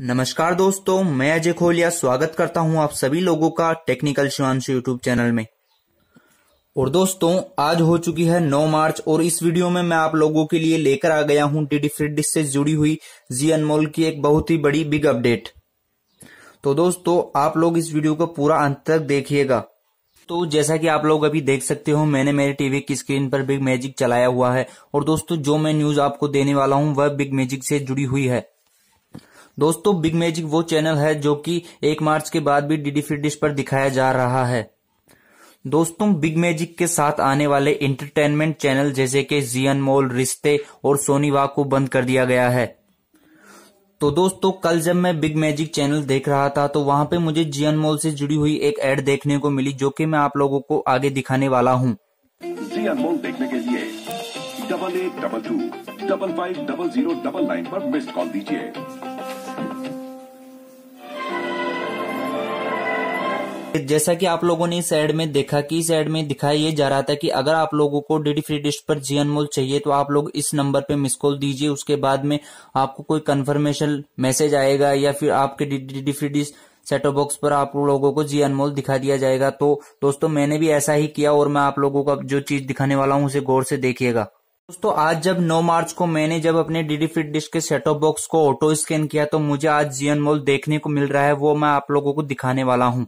नमस्कार दोस्तों मैं अजय खोलिया स्वागत करता हूं आप सभी लोगों का टेक्निकल शिवानशु यूट्यूब चैनल में और दोस्तों आज हो चुकी है 9 मार्च और इस वीडियो में मैं आप लोगों के लिए लेकर आ गया हूं डीडी डी से जुड़ी हुई जी अनमोल की एक बहुत ही बड़ी बिग अपडेट तो दोस्तों आप लोग इस वीडियो को पूरा अंत तक देखिएगा तो जैसा कि आप लोग अभी देख सकते हो मैंने मेरे टीवी की स्क्रीन पर बिग मैजिक चलाया हुआ है और दोस्तों जो मैं न्यूज आपको देने वाला हूं वह बिग मैजिक से जुड़ी हुई है दोस्तों बिग मैजिक वो चैनल है जो कि एक मार्च के बाद भी डीडी फ्री डिश पर दिखाया जा रहा है दोस्तों बिग मैजिक के साथ आने वाले एंटरटेनमेंट चैनल जैसे कि जी मोल रिश्ते और सोनी वाक को बंद कर दिया गया है तो दोस्तों कल जब मैं बिग मैजिक चैनल देख रहा था तो वहां पे मुझे जी मोल से जुड़ी हुई एक एड देखने को मिली जो कि मैं आप लोगों को आगे दिखाने वाला हूँ जी मोल देखने के लिए double eight double two double five double zero double nine आरोप मिस्ड कॉल दीजिए जैसा कि आप लोगों ने इस एड में देखा कि इस एड में दिखाया ये जा रहा था कि अगर आप लोगों को डीडी फ्री डिश पर जी अनमोल चाहिए तो आप लोग इस नंबर पे मिस कॉल दीजिए उसके बाद में आपको कोई कंफर्मेशन मैसेज आएगा या फिर आपके DD free dish set top box पर आप लोगों को जी अनमोल दिखा दिया जाएगा तो दोस्तों मैंने भी ऐसा ही किया और मैं आप लोगों को जो चीज दिखाने वाला हूँ उसे गौर से देखिएगा दोस्तों आज जब 9 मार्च को मैंने जब अपने डीडी फिट डिश के सेटअप बॉक्स को ऑटो स्कैन किया तो मुझे आज जीएन अनमोल देखने को मिल रहा है वो मैं आप लोगों को दिखाने वाला हूँ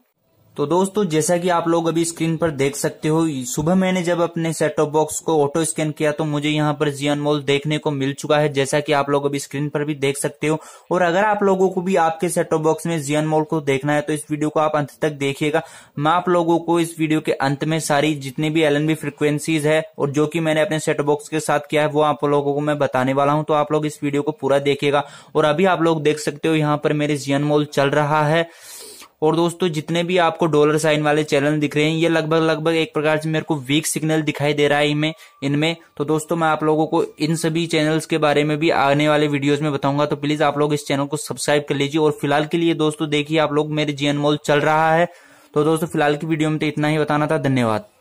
तो दोस्तों जैसा कि आप लोग अभी स्क्रीन पर देख सकते हो सुबह मैंने जब अपने सेट टॉप बॉक्स को ऑटो स्कैन किया तो मुझे यहाँ पर जी अनमोल देखने को मिल चुका है जैसा कि आप लोग अभी स्क्रीन पर भी देख सकते हो और अगर आप लोगों को भी आपके सेट टॉप बॉक्स में जी अनमोल को देखना है तो इस वीडियो को आप अंत तक देखिएगा मैं आप लोगों को इस वीडियो के अंत में सारी जितनी भी एल फ्रिक्वेंसीज है और जो की मैंने अपने सेट बॉक्स के साथ किया है वो आप लोगों को मैं बताने वाला हूँ तो आप लोग इस वीडियो को पूरा देखिएगा और अभी आप लोग देख सकते हो यहाँ पर मेरे जी अनमोल चल रहा है और दोस्तों जितने भी आपको डॉलर साइन वाले चैनल दिख रहे हैं ये लगभग लगभग एक प्रकार से मेरे को वीक सिग्नल दिखाई दे रहा है इनमें इनमें तो दोस्तों मैं आप लोगों को इन सभी चैनल्स के बारे में भी आने वाले वीडियोस में बताऊंगा तो प्लीज आप लोग इस चैनल को सब्सक्राइब कर लीजिए और फिलहाल के लिए दोस्तों देखिए आप लोग मेरे जीएन मॉल चल रहा है तो दोस्तों फिलहाल की वीडियो में तो इतना ही बताना था धन्यवाद